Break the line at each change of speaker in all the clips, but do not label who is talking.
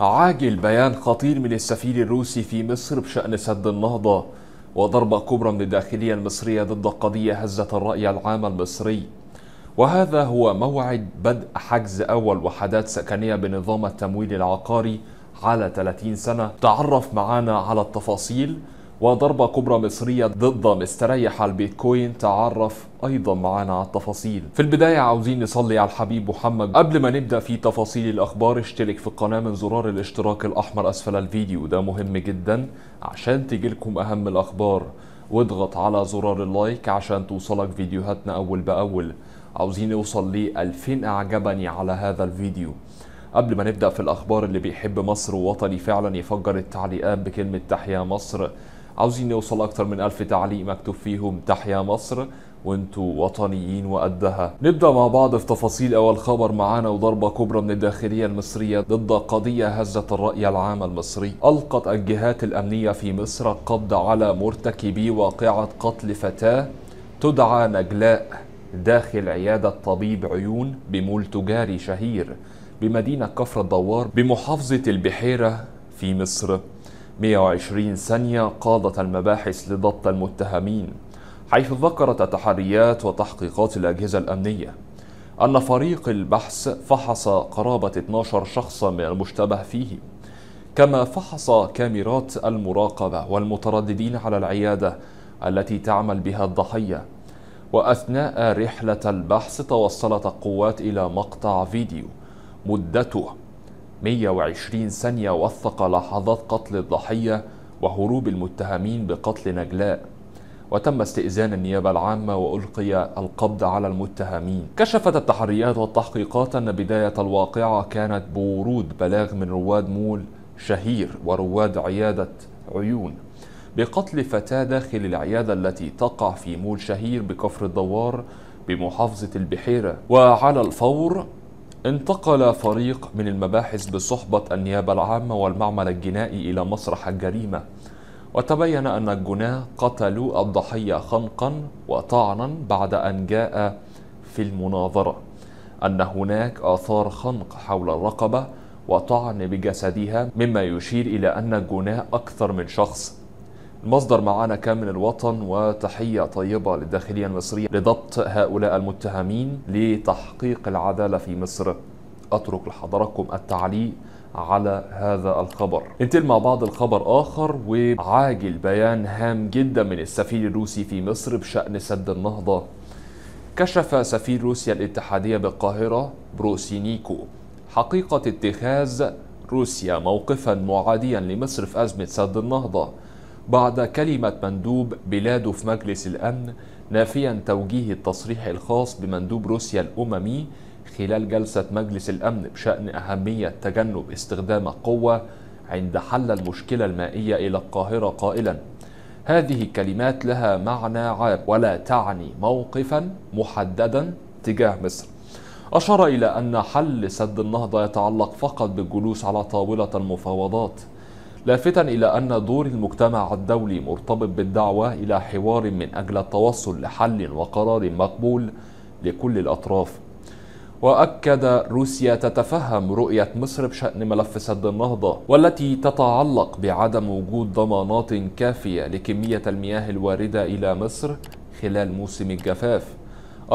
عاجل بيان خطير من السفير الروسي في مصر بشأن سد النهضة وضربة كبرى من الداخلية المصرية ضد قضية هزت الرأي العام المصري وهذا هو موعد بدء حجز أول وحدات سكنية بنظام التمويل العقاري على 30 سنة تعرف معنا على التفاصيل وضربة كبرى مصرية ضد مستريح البيتكوين تعرف ايضا معانا على التفاصيل في البدايه عاوزين نصلي على الحبيب محمد قبل ما نبدا في تفاصيل الاخبار اشترك في القناه من زرار الاشتراك الاحمر اسفل الفيديو ده مهم جدا عشان تجيلكم اهم الاخبار واضغط على زرار اللايك عشان توصلك فيديوهاتنا اول باول عاوزين نوصل ل 2000 اعجبني على هذا الفيديو قبل ما نبدا في الاخبار اللي بيحب مصر ووطني فعلا يفجر التعليقات بكلمه تحيا مصر عاوزين نوصل أكثر من ألف تعليق مكتوب فيهم تحيا مصر وانتوا وطنيين وقدها نبدا مع بعض في تفاصيل اول خبر معانا وضربه كبرى من الداخليه المصريه ضد قضيه هزت الراي العام المصري القت الجهات الامنيه في مصر القبض على مرتكبي واقعه قتل فتاه تدعى نجلاء داخل عياده طبيب عيون بمول تجاري شهير بمدينه كفر الدوار بمحافظه البحيره في مصر 120 ثانية قادت المباحث لضبط المتهمين حيث ذكرت التحريات وتحقيقات الأجهزة الأمنية أن فريق البحث فحص قرابة 12 شخصا من المشتبه فيه كما فحص كاميرات المراقبة والمترددين على العيادة التي تعمل بها الضحية وأثناء رحلة البحث توصلت القوات إلى مقطع فيديو مدته 120 ثانية وثق لحظات قتل الضحية وهروب المتهمين بقتل نجلاء وتم استئذان النيابة العامة وألقي القبض على المتهمين كشفت التحريات والتحقيقات أن بداية الواقعة كانت بورود بلاغ من رواد مول شهير ورواد عيادة عيون بقتل فتاة داخل العيادة التي تقع في مول شهير بكفر الدوار بمحافظة البحيرة وعلى الفور انتقل فريق من المباحث بصحبة النيابة العامة والمعمل الجنائي إلى مسرح الجريمة وتبين أن الجناة قتلوا الضحية خنقا وطعنا بعد أن جاء في المناظرة أن هناك آثار خنق حول الرقبة وطعن بجسدها مما يشير إلى أن الجناة أكثر من شخص المصدر معنا كان من الوطن وتحية طيبة للداخلية المصرية لضبط هؤلاء المتهمين لتحقيق العدالة في مصر أترك لحضراتكم التعليق على هذا الخبر انتل مع بعض الخبر آخر وعاجل بيان هام جدا من السفير الروسي في مصر بشأن سد النهضة كشف سفير روسيا الاتحادية بالقاهرة بروسينيكو حقيقة اتخاذ روسيا موقفا معاديا لمصر في أزمة سد النهضة بعد كلمة مندوب بلاده في مجلس الأمن نافيا توجيه التصريح الخاص بمندوب روسيا الأممي خلال جلسة مجلس الأمن بشأن أهمية تجنب استخدام القوة عند حل المشكلة المائية إلى القاهرة قائلا هذه الكلمات لها معنى عام ولا تعني موقفا محددا تجاه مصر أشار إلى أن حل سد النهضة يتعلق فقط بالجلوس على طاولة المفاوضات لافتا إلى أن دور المجتمع الدولي مرتبط بالدعوة إلى حوار من أجل التوصل لحل وقرار مقبول لكل الأطراف وأكد روسيا تتفهم رؤية مصر بشأن ملف سد النهضة والتي تتعلق بعدم وجود ضمانات كافية لكمية المياه الواردة إلى مصر خلال موسم الجفاف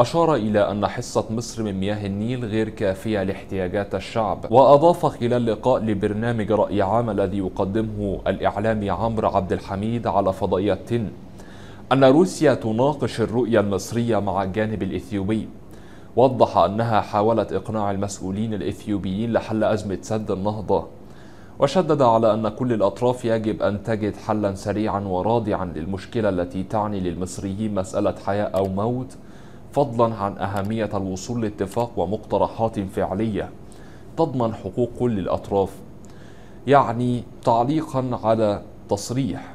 أشار إلى أن حصة مصر من مياه النيل غير كافية لاحتياجات الشعب وأضاف خلال لقاء لبرنامج رأي عام الذي يقدمه الإعلامي عمرو عبد الحميد على فضائية تن أن روسيا تناقش الرؤية المصرية مع الجانب الإثيوبي وضح أنها حاولت إقناع المسؤولين الإثيوبيين لحل أزمة سد النهضة وشدد على أن كل الأطراف يجب أن تجد حلا سريعا وراضعا للمشكلة التي تعني للمصريين مسألة حياة أو موت فضلا عن أهمية الوصول لاتفاق ومقترحات فعلية تضمن حقوق كل الأطراف يعني تعليقا على تصريح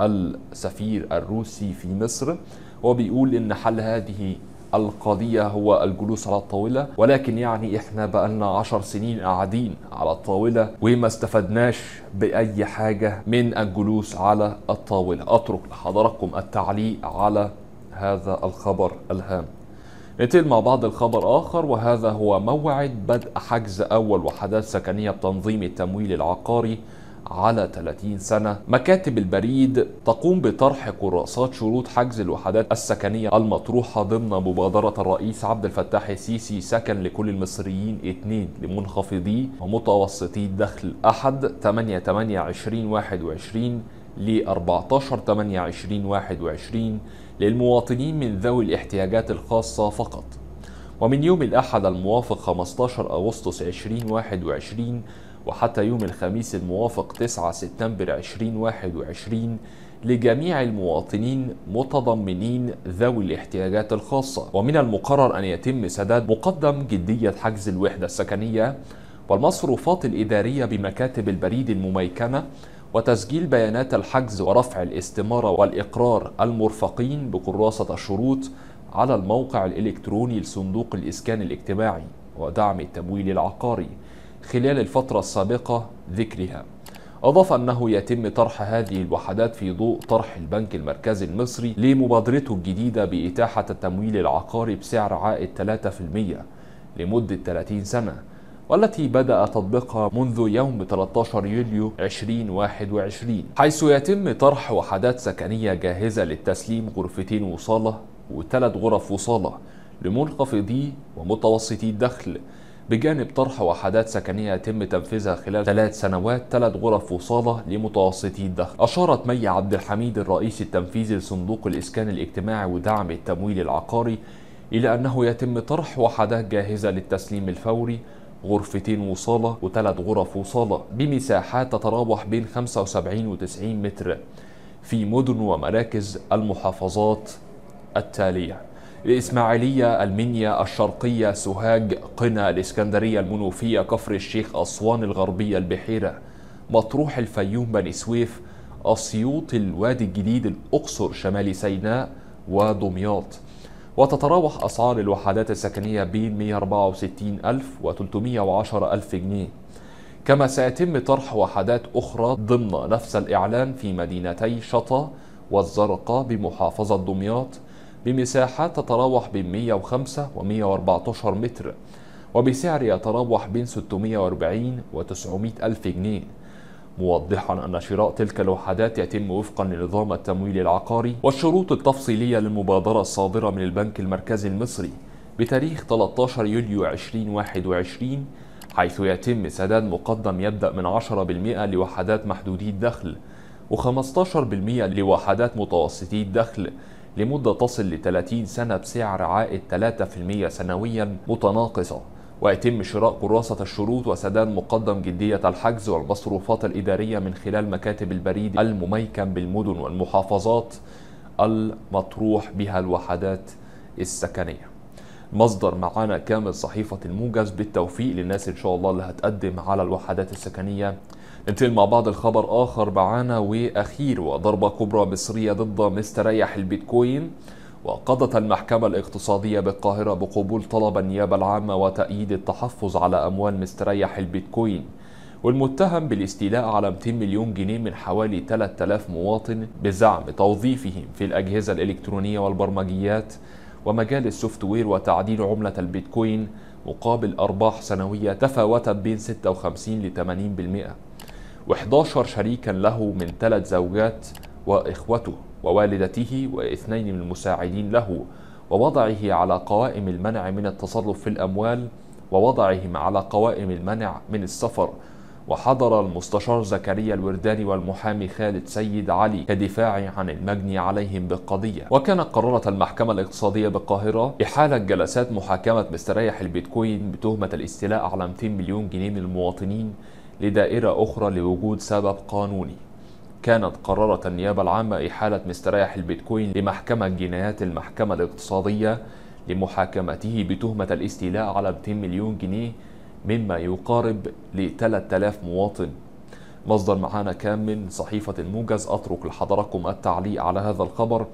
السفير الروسي في مصر وبيقول إن حل هذه القضية هو الجلوس على الطاولة ولكن يعني احنا بقالنا عشر سنين قاعدين على الطاولة وما استفدناش بأي حاجة من الجلوس على الطاولة أترك لحضراتكم التعليق على هذا الخبر الهام ننتقل مع بعض الخبر آخر وهذا هو موعد بدء حجز أول وحدات سكنية بتنظيم التمويل العقاري على 30 سنة مكاتب البريد تقوم بطرح كراسات شروط حجز الوحدات السكنية المطروحة ضمن مبادرة الرئيس عبد الفتاح السيسي سكن لكل المصريين اثنين لمنخفضي ومتوسطي الدخل أحد 8 8 20 21 ل 14 8 20 21 للمواطنين من ذوي الاحتياجات الخاصة فقط ومن يوم الأحد الموافق 15 أغسطس 2021 وحتى يوم الخميس الموافق 9 سبتمبر 2021 لجميع المواطنين متضمنين ذوي الاحتياجات الخاصة ومن المقرر أن يتم سداد مقدم جدية حجز الوحدة السكنية والمصروفات الإدارية بمكاتب البريد المميكنة وتسجيل بيانات الحجز ورفع الاستمارة والإقرار المرفقين بكراسة الشروط على الموقع الإلكتروني لصندوق الإسكان الاجتماعي ودعم التمويل العقاري خلال الفترة السابقة ذكرها أضاف أنه يتم طرح هذه الوحدات في ضوء طرح البنك المركزي المصري لمبادرته الجديدة بإتاحة التمويل العقاري بسعر عائد 3% لمدة 30 سنة والتي بدأ تطبيقها منذ يوم 13 يوليو 2021 حيث يتم طرح وحدات سكنية جاهزة للتسليم غرفتين وصالة وثلاث غرف وصالة لمنخفضي ومتوسطي الدخل بجانب طرح وحدات سكنية يتم تنفيذها خلال ثلاث سنوات ثلاث غرف وصالة لمتوسطي الدخل أشارت مي عبد الحميد الرئيس التنفيذي لصندوق الإسكان الاجتماعي ودعم التمويل العقاري إلى أنه يتم طرح وحدات جاهزة للتسليم الفوري غرفتين وصالة وثلاث غرف وصالة بمساحات تتراوح بين 75 و 90 متر في مدن ومراكز المحافظات التالية الإسماعيلية المنيا الشرقية سوهاج قنا الإسكندرية المنوفية كفر الشيخ أسوان الغربية البحيرة مطروح الفيوم بني سويف أسيوط الوادي الجديد الأقصر شمال سيناء ودمياط وتتراوح أسعار الوحدات السكنية بين 164 ألف و 310 ألف جنيه كما سيتم طرح وحدات أخرى ضمن نفس الإعلان في مدينتي شطا والزرقاء بمحافظة دمياط بمساحات تتراوح بين 105 و 114 متر وبسعر يتراوح بين 640 و 900 ألف جنيه موضحا أن شراء تلك الوحدات يتم وفقا لنظام التمويل العقاري والشروط التفصيلية للمبادرة الصادرة من البنك المركزي المصري بتاريخ 13 يوليو 2021 حيث يتم سداد مقدم يبدأ من 10% لوحدات محدودي الدخل و15% لوحدات متوسطي الدخل لمدة تصل ل 30 سنة بسعر عائد 3% سنويا متناقصة ويتم شراء كراسة الشروط وسدان مقدم جدية الحجز والمصروفات الإدارية من خلال مكاتب البريد المميكن بالمدن والمحافظات المطروح بها الوحدات السكنية مصدر معانا كامل صحيفة الموجز بالتوفيق للناس إن شاء الله اللي هتقدم على الوحدات السكنية ننتقل مع بعض الخبر آخر معانا وأخير وضربة كبرى مصرية ضد مستريح البيتكوين وقضت المحكمة الاقتصادية بالقاهرة بقبول طلب النيابة العامة وتأييد التحفظ على أموال مستريح البيتكوين والمتهم بالاستيلاء على 200 مليون جنيه من حوالي 3000 مواطن بزعم توظيفهم في الأجهزة الإلكترونية والبرمجيات ومجال السوفت وير وتعديل عملة البيتكوين مقابل أرباح سنوية تفاوتت بين 56 ل 80% و11 شريكا له من ثلاث زوجات وإخوته ووالدته واثنين من المساعدين له ووضعه على قوائم المنع من التصرف في الأموال ووضعهم على قوائم المنع من السفر وحضر المستشار زكريا الورداني والمحامي خالد سيد علي كدفاع عن المجني عليهم بالقضية وكان قررت المحكمة الاقتصادية بالقاهرة إحالة جلسات محاكمة مستريح البيتكوين بتهمة الاستيلاء على 200 مليون جنيه من المواطنين لدائرة أخرى لوجود سبب قانوني كانت قررت النيابة العامة إحالة مستريح البيتكوين لمحكمة جنايات المحكمة الاقتصادية لمحاكمته بتهمة الاستيلاء على 200 مليون جنيه مما يقارب ل 3000 مواطن مصدر معانا كان من صحيفة الموجز أترك لحضراتكم التعليق على هذا الخبر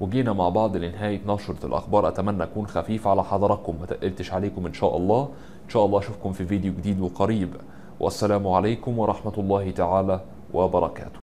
وجينا مع بعض لنهاية نشرة الأخبار أتمنى أكون خفيف على حضراتكم ما تقلتش عليكم إن شاء الله إن شاء الله أشوفكم في فيديو جديد وقريب والسلام عليكم ورحمة الله تعالى وبركاته